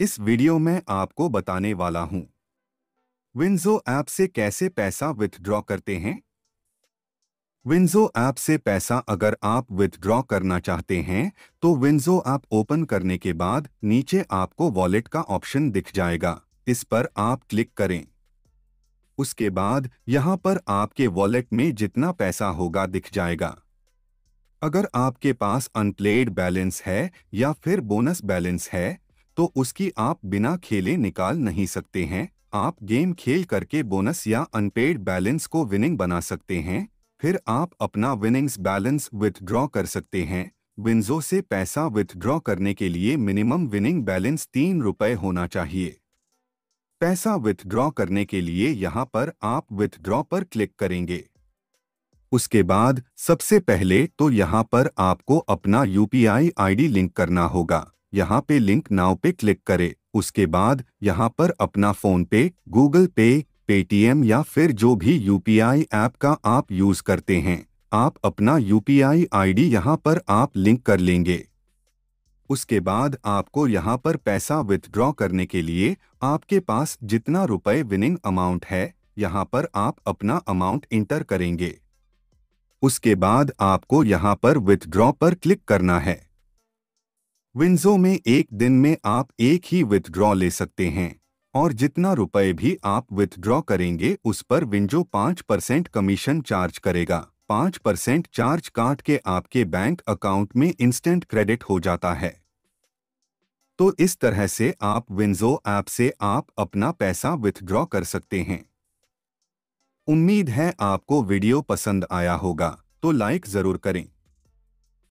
इस वीडियो में आपको बताने वाला हूं विंजो ऐप से कैसे पैसा विथड्रॉ करते हैं विंजो ऐप से पैसा अगर आप विथड्रॉ करना चाहते हैं तो विंजो ऐप ओपन करने के बाद नीचे आपको वॉलेट का ऑप्शन दिख जाएगा इस पर आप क्लिक करें उसके बाद यहां पर आपके वॉलेट में जितना पैसा होगा दिख जाएगा अगर आपके पास अनप्लेड बैलेंस है या फिर बोनस बैलेंस है तो उसकी आप बिना खेले निकाल नहीं सकते हैं आप गेम खेल करके बोनस या अनपेड बैलेंस को विनिंग बना सकते हैं फिर आप अपना विनिंग्स बैलेंस विथड्रॉ कर सकते हैं विंजो से पैसा विथड्रॉ करने के लिए मिनिमम विनिंग बैलेंस तीन रुपये होना चाहिए पैसा विथड्रॉ करने के लिए यहाँ पर आप विथड्रॉ पर क्लिक करेंगे उसके बाद सबसे पहले तो यहाँ पर आपको अपना यूपीआई आईडी लिंक करना होगा यहाँ पे लिंक नाउ पे क्लिक करें उसके बाद यहाँ पर अपना फ़ोन पे गूगल पे पेटीएम या फिर जो भी यूपीआई ऐप का आप यूज़ करते हैं आप अपना यूपीआई आईडी यहाँ पर आप लिंक कर लेंगे उसके बाद आपको यहाँ पर पैसा विथड्रॉ करने के लिए आपके पास जितना रुपए विनिंग अमाउंट है यहाँ पर आप अपना अमाउंट इंटर करेंगे उसके बाद आपको यहाँ पर विथड्रॉ पर क्लिक करना है विंजो में एक दिन में आप एक ही विथड्रॉ ले सकते हैं और जितना रुपए भी आप विथड्रॉ करेंगे उस पर विंजो पाँच परसेंट कमीशन चार्ज करेगा पाँच परसेंट चार्ज काट के आपके बैंक अकाउंट में इंस्टेंट क्रेडिट हो जाता है तो इस तरह से आप विंजो ऐप से आप अपना पैसा विथड्रॉ कर सकते हैं उम्मीद है आपको वीडियो पसंद आया होगा तो लाइक ज़रूर करें